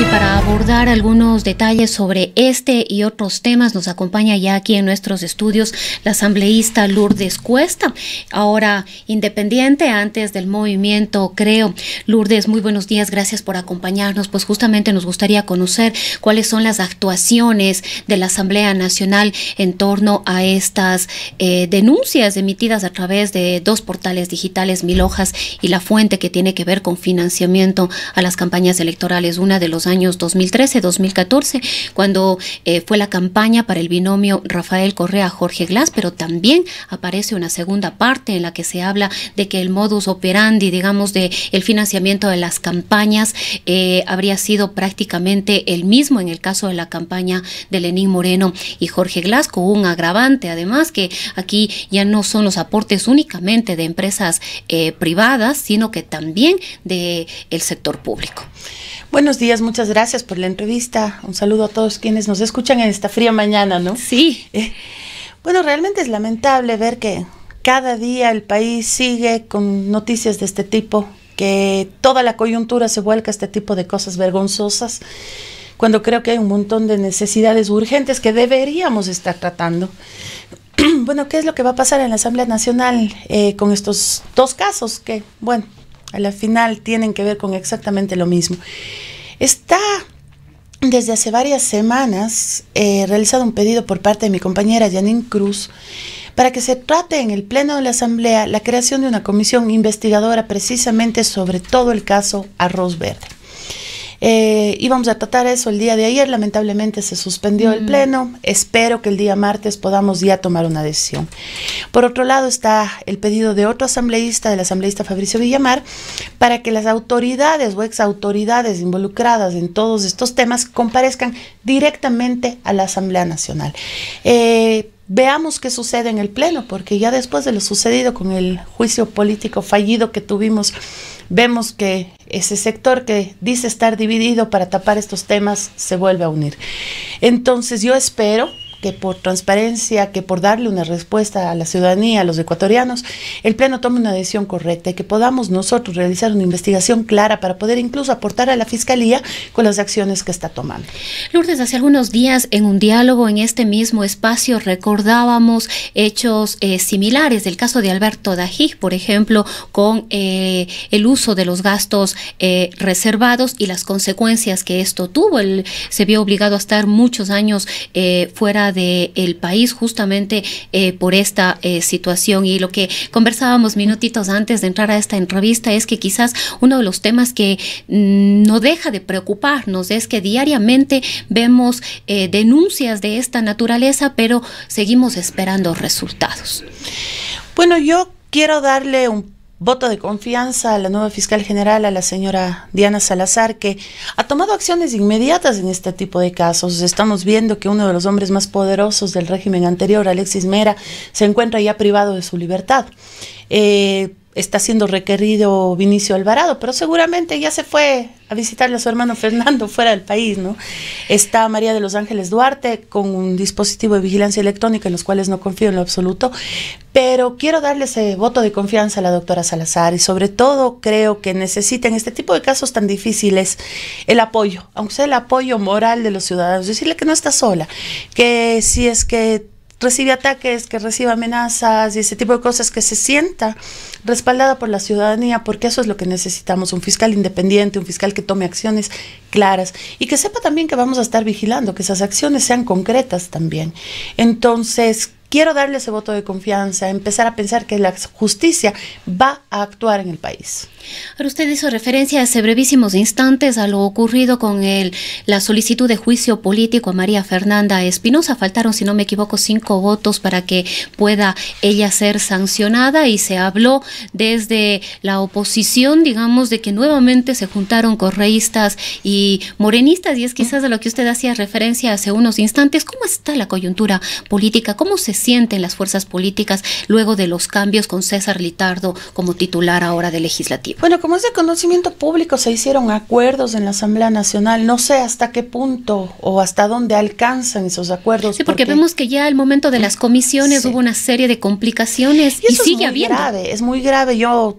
y para abordar algunos detalles sobre este y otros temas nos acompaña ya aquí en nuestros estudios la asambleísta Lourdes Cuesta, ahora independiente antes del movimiento Creo. Lourdes, muy buenos días, gracias por acompañarnos. Pues justamente nos gustaría conocer cuáles son las actuaciones de la Asamblea Nacional en torno a estas eh, denuncias emitidas a través de dos portales digitales, Milojas y La Fuente, que tiene que ver con financiamiento a las campañas electorales, una de los años 2013-2014, cuando eh, fue la campaña para el binomio Rafael Correa-Jorge Glass, pero también aparece una segunda parte en la que se habla de que el modus operandi, digamos, de el financiamiento de las campañas eh, habría sido prácticamente el mismo en el caso de la campaña de Lenín Moreno y Jorge Glass, con un agravante además que aquí ya no son los aportes únicamente de empresas eh, privadas, sino que también del sector público. Buenos días, muchas gracias por la entrevista. Un saludo a todos quienes nos escuchan en esta fría mañana, ¿no? Sí. Eh, bueno, realmente es lamentable ver que cada día el país sigue con noticias de este tipo, que toda la coyuntura se vuelca a este tipo de cosas vergonzosas, cuando creo que hay un montón de necesidades urgentes que deberíamos estar tratando. bueno, ¿qué es lo que va a pasar en la Asamblea Nacional eh, con estos dos casos? Que, bueno, a la final tienen que ver con exactamente lo mismo. Está desde hace varias semanas eh, realizado un pedido por parte de mi compañera Janine Cruz para que se trate en el Pleno de la Asamblea la creación de una comisión investigadora precisamente sobre todo el caso Arroz Verde. Eh, íbamos a tratar eso el día de ayer, lamentablemente se suspendió el mm. pleno. Espero que el día martes podamos ya tomar una decisión. Por otro lado está el pedido de otro asambleísta, del asambleísta Fabricio Villamar, para que las autoridades o exautoridades involucradas en todos estos temas comparezcan directamente a la Asamblea Nacional. Eh, Veamos qué sucede en el Pleno, porque ya después de lo sucedido con el juicio político fallido que tuvimos, vemos que ese sector que dice estar dividido para tapar estos temas se vuelve a unir. Entonces yo espero que por transparencia, que por darle una respuesta a la ciudadanía, a los ecuatorianos, el Pleno tome una decisión correcta y que podamos nosotros realizar una investigación clara para poder incluso aportar a la Fiscalía con las acciones que está tomando. Lourdes, hace algunos días en un diálogo en este mismo espacio recordábamos hechos eh, similares del caso de Alberto Dajig, por ejemplo, con eh, el uso de los gastos eh, reservados y las consecuencias que esto tuvo. Él se vio obligado a estar muchos años fuera del país justamente eh, por esta eh, situación. Y lo que conversábamos minutitos antes de entrar a esta entrevista es que quizás uno de los temas que mm, no deja de preocuparnos es que diariamente vemos eh, denuncias de esta naturaleza, pero seguimos esperando resultados. Bueno, yo quiero darle un voto de confianza a la nueva fiscal general, a la señora Diana Salazar, que ha tomado acciones inmediatas en este tipo de casos. Estamos viendo que uno de los hombres más poderosos del régimen anterior, Alexis Mera, se encuentra ya privado de su libertad. Eh, está siendo requerido Vinicio Alvarado, pero seguramente ya se fue a visitarle a su hermano Fernando fuera del país, ¿no? Está María de los Ángeles Duarte con un dispositivo de vigilancia electrónica en los cuales no confío en lo absoluto, pero quiero darle ese eh, voto de confianza a la doctora Salazar y sobre todo creo que en este tipo de casos tan difíciles el apoyo, aunque sea el apoyo moral de los ciudadanos, decirle que no está sola, que si es que recibe ataques, que reciba amenazas y ese tipo de cosas, que se sienta respaldada por la ciudadanía, porque eso es lo que necesitamos, un fiscal independiente, un fiscal que tome acciones claras y que sepa también que vamos a estar vigilando, que esas acciones sean concretas también. Entonces, quiero darle ese voto de confianza, empezar a pensar que la justicia va a actuar en el país. Ahora usted hizo referencia hace brevísimos instantes a lo ocurrido con el, la solicitud de juicio político a María Fernanda Espinosa. Faltaron, si no me equivoco, cinco votos para que pueda ella ser sancionada y se habló desde la oposición, digamos, de que nuevamente se juntaron correístas y morenistas y es quizás a lo que usted hacía referencia hace unos instantes. ¿Cómo está la coyuntura política? ¿Cómo se sienten las fuerzas políticas luego de los cambios con César Litardo como titular ahora de legislativo? Bueno, como es de conocimiento público, se hicieron acuerdos en la Asamblea Nacional. No sé hasta qué punto o hasta dónde alcanzan esos acuerdos. Sí, porque, vemos que ya al momento de las comisiones hubo una serie de complicaciones y, sigue y sigue es muy Grave, es muy grave. Yo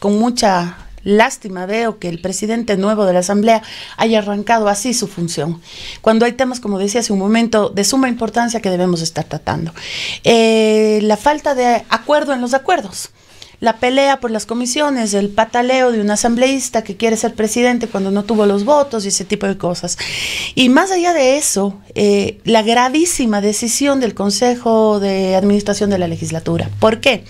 con mucha Lástima veo que el presidente nuevo de la Asamblea haya arrancado así su función, cuando hay temas, como decía hace un momento, de suma importancia que debemos estar tratando. Eh, la falta de acuerdo en los acuerdos la pelea por las comisiones, el pataleo de un asambleísta que quiere ser presidente cuando no tuvo los votos y ese tipo de cosas. Y más allá de eso, eh, la gravísima decisión del Consejo de Administración de la Legislatura. ¿Por qué?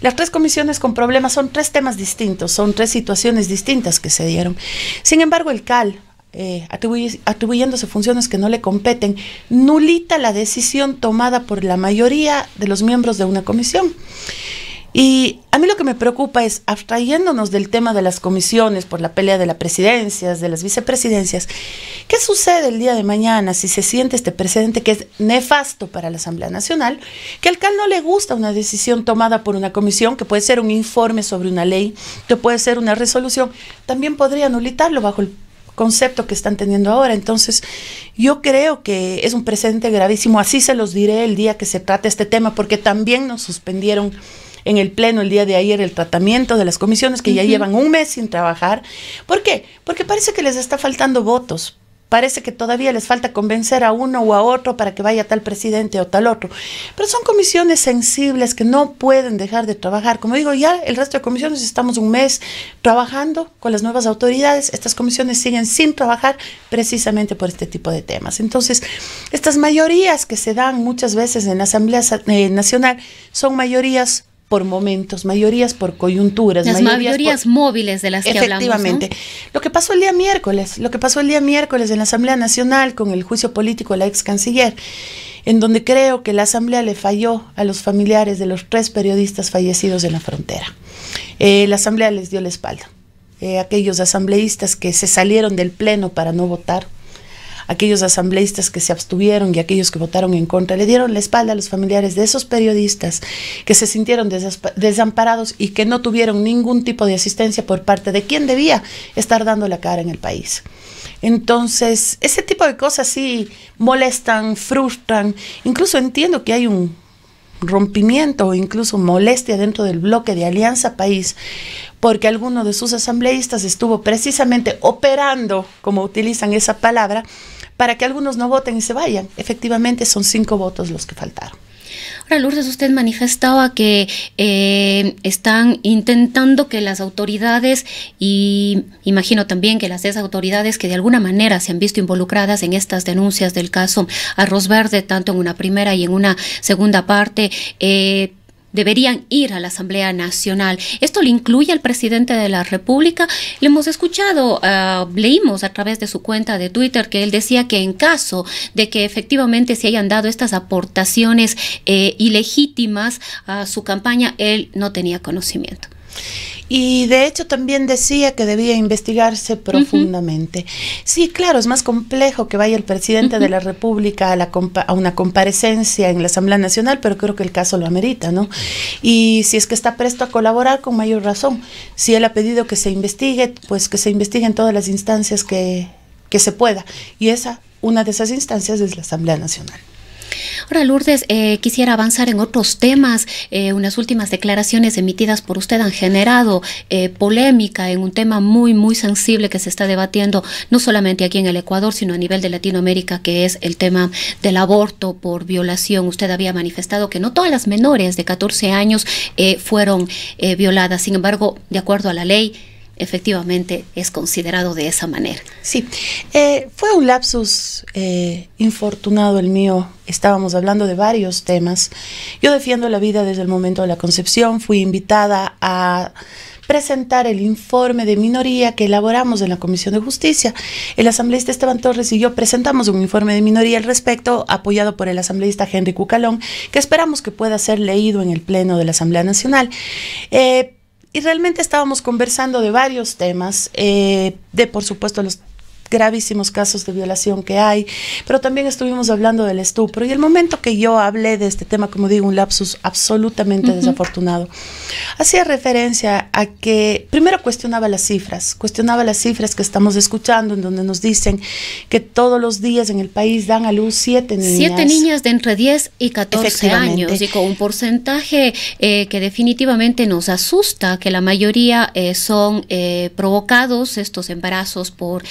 Las tres comisiones con problemas son tres temas distintos, son tres situaciones distintas que se dieron. Sin embargo, el CAL, eh, atribuyéndose funciones que no le competen, nulita la decisión tomada por la mayoría de los miembros de una comisión. Y a mí lo que me preocupa es, abstrayéndonos del tema de las comisiones por la pelea de las presidencias, de las vicepresidencias, ¿qué sucede el día de mañana si se siente este precedente que es nefasto para la Asamblea Nacional? Que al CAL no le gusta una decisión tomada por una comisión, que puede ser un informe sobre una ley, que puede ser una resolución, también podría nulitarlo bajo el concepto que están teniendo ahora. Entonces, yo creo que es un precedente gravísimo. Así se los diré el día que se trate este tema, porque también nos suspendieron en el Pleno el día de ayer el tratamiento de las comisiones que ya llevan un mes sin trabajar. ¿Por qué? Porque parece que les está faltando votos. Parece que todavía les falta convencer a uno o a otro para que vaya tal presidente o tal otro. Pero son comisiones sensibles que no pueden dejar de trabajar. Como digo, ya el resto de comisiones estamos un mes trabajando con las nuevas autoridades. Estas comisiones siguen sin trabajar precisamente por este tipo de temas. Entonces, estas mayorías que se dan muchas veces en la Asamblea eh, Nacional son mayorías por momentos, mayorías por coyunturas. Las mayorías, móviles de las que hablamos. Efectivamente. Lo que pasó el día miércoles, lo que pasó el día miércoles en la Asamblea Nacional con el juicio político de la ex canciller, en donde creo que la Asamblea le falló a los familiares de los tres periodistas fallecidos en la frontera. Eh, la Asamblea les dio la espalda. Eh, aquellos asambleístas que se salieron del Pleno para no votar, aquellos asambleístas que se abstuvieron y aquellos que votaron en contra, le dieron la espalda a los familiares de esos periodistas que se sintieron desamparados y que no tuvieron ningún tipo de asistencia por parte de quien debía estar dando la cara en el país. Entonces, ese tipo de cosas sí molestan, frustran. Incluso entiendo que hay un rompimiento o incluso molestia dentro del bloque de Alianza País, porque alguno de sus asambleístas estuvo precisamente operando, como utilizan esa palabra, para que algunos no voten y se vayan. Efectivamente, son cinco votos los que faltaron. Ahora, Lourdes, usted manifestaba que eh, están intentando que las autoridades, y imagino también que las autoridades que de alguna manera se han visto involucradas en estas denuncias del caso Arroz Verde, tanto en una primera y en una segunda parte, eh, deberían ir a la Asamblea Nacional. Esto le incluye al presidente de la República. Le hemos escuchado, ah, leímos a través de su cuenta de Twitter que él decía que en caso de que efectivamente se hayan dado estas aportaciones eh, ilegítimas a su campaña, él no tenía conocimiento. Y de hecho también decía que debía investigarse profundamente. Sí, claro, es más complejo que vaya el presidente de la República a, una comparecencia en la Asamblea Nacional, pero creo que el caso lo amerita, ¿no? Y si es que está presto a colaborar, con mayor razón. Si él ha pedido que se investigue, pues que se investigue en todas las instancias que, que se pueda. Y esa, una de esas instancias es la Asamblea Nacional. Ahora, Lourdes, eh, quisiera avanzar en otros temas. Eh, unas últimas declaraciones emitidas por usted han generado eh, polémica en un tema muy, muy sensible que se está debatiendo, no solamente aquí en el Ecuador, sino a nivel de Latinoamérica, que es el tema del aborto por violación. Usted había manifestado que no todas las menores de 14 años fueron violadas. Sin embargo, de acuerdo a la ley, efectivamente es considerado de esa manera. Sí, eh, fue un lapsus eh, infortunado el mío. Estábamos hablando de varios temas. Yo defiendo la vida desde el momento de la concepción. Fui invitada a presentar el informe de minoría que elaboramos en la Comisión de Justicia. El asambleísta Esteban Torres y yo presentamos un informe de minoría al respecto, apoyado por el asambleísta Henry Cucalón, que esperamos que pueda ser leído en el Pleno de la Asamblea Nacional. Eh, y realmente estábamos conversando de varios temas, eh, de por supuesto los gravísimos casos de violación que hay, pero también estuvimos hablando del estupro y el momento que yo hablé de este tema, como digo, un lapsus absolutamente desafortunado, hacía referencia a que primero cuestionaba las cifras, cuestionaba las cifras que estamos escuchando en donde nos dicen que todos los días en el país dan a luz siete niñas. Siete niñas de entre 10 y 14 años y con un porcentaje eh, que definitivamente nos asusta, que la mayoría eh, son eh, provocados estos embarazos por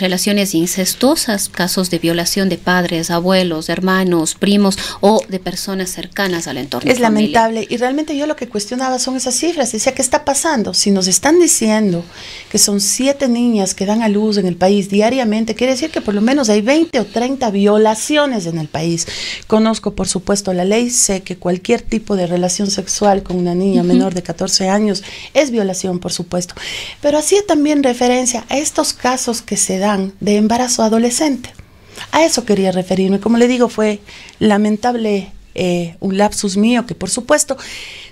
relaciones incestuosas, casos de violación de padres, abuelos, hermanos, primos o de personas cercanas al entorno. Es lamentable y realmente yo lo que cuestionaba son esas cifras. Decía, ¿qué está pasando? Si nos están diciendo que son siete niñas que dan a luz en el país diariamente, quiere decir que por lo menos hay 20 o 30 violaciones en el país. Conozco, por supuesto, la ley, sé que cualquier tipo de relación sexual con una niña menor de 14 años es violación, por supuesto. Pero hacía también referencia a estos casos que se dan de embarazo adolescente. A eso quería referirme. Como le digo, fue lamentable eh, un lapsus mío, que por supuesto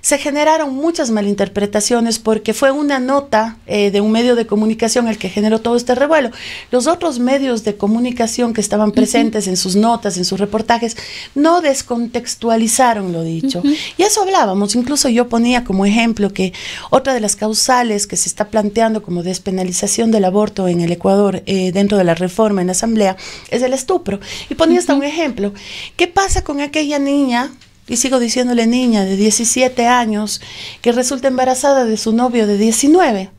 se generaron muchas malinterpretaciones porque fue una nota eh, de un medio de comunicación el que generó todo este revuelo. Los otros medios de comunicación que estaban presentes en sus notas, en sus reportajes, no descontextualizaron lo dicho. Y eso hablábamos, incluso yo ponía como ejemplo que otra de las causales que se está planteando como despenalización del aborto en el Ecuador eh, dentro de la reforma en la Asamblea es el estupro. Y ponía hasta un ejemplo. ¿Qué pasa con aquella niña? y sigo diciéndole niña de 17 años, que resulta embarazada de su novio de 19.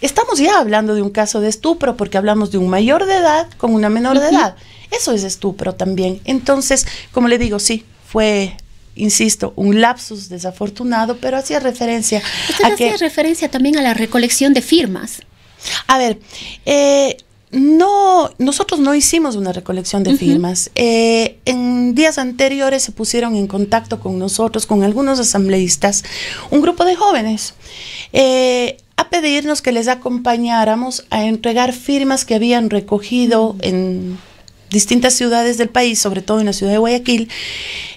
Estamos ya hablando de un caso de estupro porque hablamos de un mayor de edad con una menor de edad. Eso es estupro también. Entonces, como le digo, sí, fue insisto, un lapsus desafortunado, pero hacía referencia a hacía referencia también a la recolección de firmas. A ver, eh, no, nosotros no hicimos una recolección de firmas. Eh, en días anteriores se pusieron en contacto con nosotros, con algunos asambleístas, un grupo de jóvenes, eh, a pedirnos que les acompañáramos a entregar firmas que habían recogido en distintas ciudades del país, sobre todo en la ciudad de Guayaquil,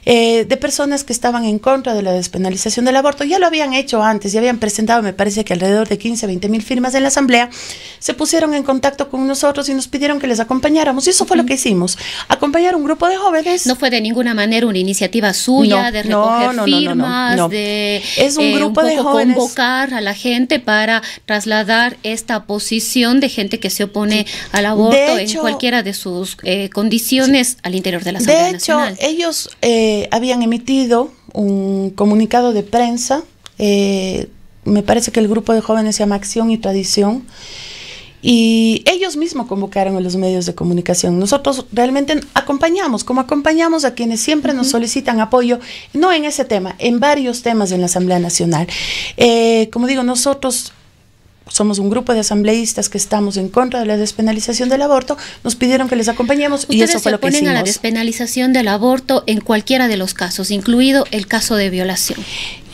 eh, de personas que estaban en contra de la despenalización del aborto. Ya lo habían hecho antes, ya habían presentado, me parece que alrededor de 15, 20 mil firmas en la Asamblea. Se pusieron en contacto con nosotros y nos pidieron que les acompañáramos. Y eso fue lo que hicimos, acompañar un grupo de jóvenes. No fue de ninguna manera una iniciativa suya de recoger no, firmas, de es un eh, grupo de jóvenes. convocar a la gente para trasladar esta posición de gente que se opone al aborto en cualquiera de sus... Eh, condiciones al interior de la Asamblea De hecho, ellos eh, habían emitido un comunicado de prensa, eh, me parece que el grupo de jóvenes se llama Acción y Tradición, y ellos mismos convocaron a los medios de comunicación. Nosotros realmente acompañamos, como acompañamos a quienes siempre nos solicitan apoyo, no en ese tema, en varios temas en la Asamblea Nacional. Eh, como digo, nosotros somos un grupo de asambleístas que estamos en contra de la despenalización del aborto, nos pidieron que les acompañemos y eso fue lo que hicimos. se oponen a la despenalización del aborto en cualquiera de los casos, incluido el caso de violación.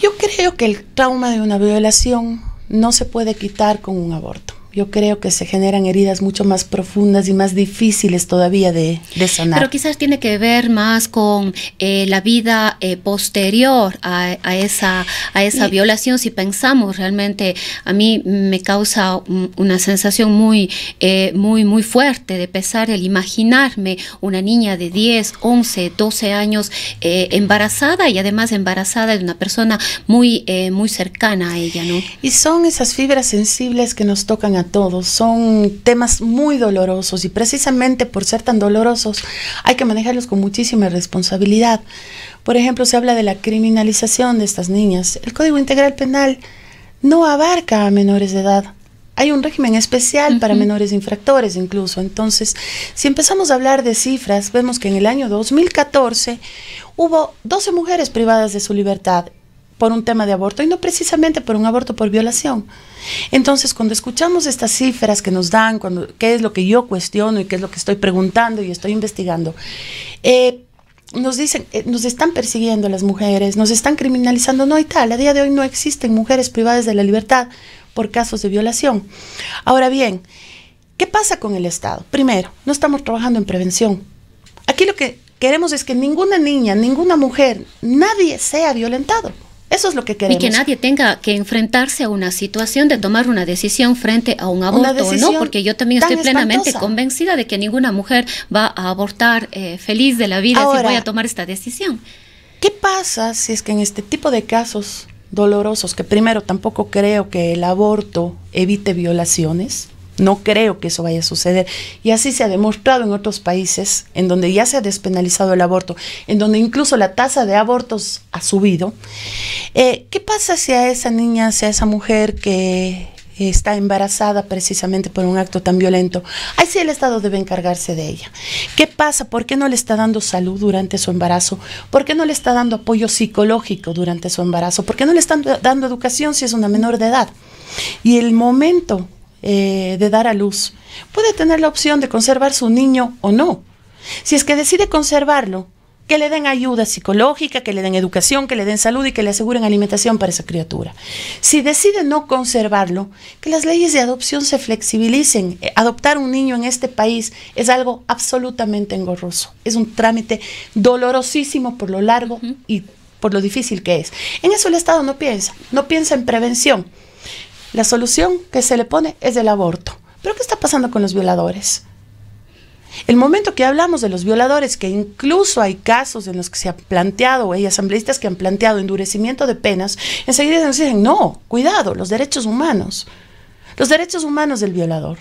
Yo creo que el trauma de una violación no se puede quitar con un aborto yo creo que se generan heridas mucho más profundas y más difíciles todavía de, de sanar. Pero quizás tiene que ver más con eh, la vida eh, posterior a, esa, a esa violación. Si pensamos realmente, a mí me causa una sensación muy, eh, muy, muy fuerte de pesar el imaginarme una niña de 10, 11, 12 años embarazada y además embarazada de una persona muy, muy cercana a ella. ¿no? Y son esas fibras sensibles que nos tocan a todos, son temas muy dolorosos y precisamente por ser tan dolorosos hay que manejarlos con muchísima responsabilidad. Por ejemplo, se habla de la criminalización de estas niñas. El Código Integral Penal no abarca a menores de edad. Hay un régimen especial para menores infractores incluso. Entonces, si empezamos a hablar de cifras, vemos que en el año 2014 hubo 12 mujeres privadas de su libertad por un tema de aborto y no precisamente por un aborto por violación. Entonces, cuando escuchamos estas cifras que nos dan, cuando, qué es lo que yo cuestiono y qué es lo que estoy preguntando y estoy investigando, eh, nos dicen, eh, nos están persiguiendo las mujeres, nos están criminalizando, no hay tal, a día de hoy no existen mujeres privadas de la libertad por casos de violación. Ahora bien, ¿qué pasa con el Estado? Primero, no estamos trabajando en prevención. Aquí lo que queremos es que ninguna niña, ninguna mujer, nadie sea violentado. Eso es lo que queremos. Y que nadie tenga que enfrentarse a una situación de tomar una decisión frente a un aborto, ¿no? Porque yo también estoy plenamente convencida de que ninguna mujer va a abortar eh, feliz de la vida si voy a tomar esta decisión. ¿Qué pasa si es que en este tipo de casos dolorosos, que primero tampoco creo que el aborto evite violaciones, no creo que eso vaya a suceder. Y así se ha demostrado en otros países, en donde ya se ha despenalizado el aborto, en donde incluso la tasa de abortos ha subido. Eh, ¿Qué pasa si a esa niña, si a esa mujer que está embarazada precisamente por un acto tan violento. Ahí sí el Estado debe encargarse de ella. ¿Qué pasa? ¿Por qué no le está dando salud durante su embarazo? ¿Por qué no le está dando apoyo psicológico durante su embarazo? ¿Por qué no le están dando educación si es una menor de edad? Y el momento eh, de dar a luz, puede tener la opción de conservar su niño o no. Si es que decide conservarlo, que le den ayuda psicológica, que le den educación, que le den salud y que le aseguren alimentación para esa criatura. Si decide no conservarlo, que las leyes de adopción se flexibilicen. Eh, adoptar un niño en este país es algo absolutamente engorroso. Es un trámite dolorosísimo por lo largo y por lo difícil que es. En eso el Estado no piensa, no piensa en prevención la solución que se le pone es el aborto. Pero ¿qué está pasando con los violadores? El momento que hablamos de los violadores, que incluso hay casos en los que se ha planteado, o hay asambleístas que han planteado endurecimiento de penas, enseguida nos dicen, no, cuidado, los derechos humanos, los derechos humanos del violador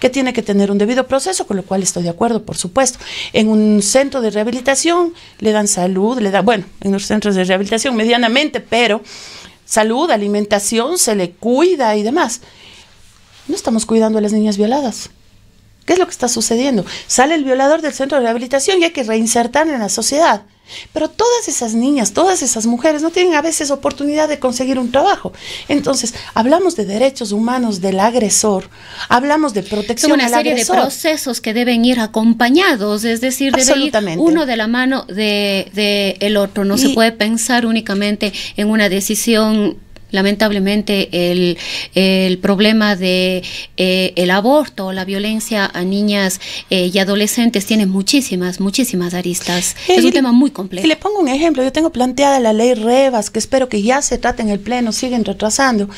que tiene que tener un debido proceso, con lo cual estoy de acuerdo, por supuesto. En un centro de rehabilitación le dan salud, le dan, bueno, en los centros de rehabilitación medianamente, pero salud, alimentación, se le cuida y demás. No estamos cuidando a las niñas violadas. ¿Qué es lo que está sucediendo? Sale el violador del centro de rehabilitación y hay que reinsertar en la sociedad. Pero todas esas niñas, todas esas mujeres no tienen a veces oportunidad de conseguir un trabajo. Entonces, hablamos de derechos humanos del agresor, hablamos de protección Es una serie de procesos que deben ir acompañados, es decir, debe ir uno de la mano de, el otro. No se puede pensar únicamente en una decisión lamentablemente el, el problema de eh, el aborto, la violencia a niñas eh, y adolescentes tiene muchísimas, muchísimas aristas. Eh, es un tema muy complejo. Y le pongo un ejemplo, yo tengo planteada la ley Rebas, que espero que ya se trate en el Pleno, siguen retrasando,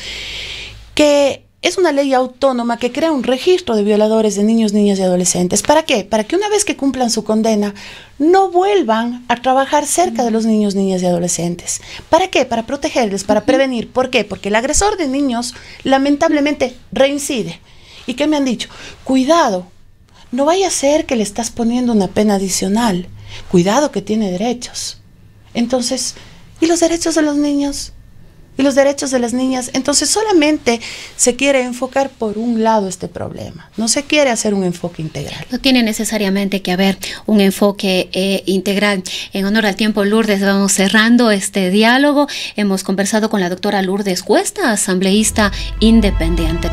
que es una ley autónoma que crea un registro de violadores de niños, niñas y adolescentes. ¿Para qué? Para que una vez que cumplan su condena no vuelvan a trabajar cerca de los niños, niñas y adolescentes. ¿Para qué? Para protegerles, para prevenir. ¿Por qué? Porque el agresor de niños lamentablemente reincide. ¿Y qué me han dicho? Cuidado, no vaya a ser que le estás poniendo una pena adicional. Cuidado que tiene derechos. Entonces, ¿y los derechos de los niños? y los derechos de las niñas. Entonces solamente se quiere enfocar por un lado este problema, no se quiere hacer un enfoque integral. No tiene necesariamente que haber un enfoque eh, integral. En honor al tiempo, Lourdes, vamos cerrando este diálogo. Hemos conversado con la doctora Lourdes Cuesta, asambleísta independiente.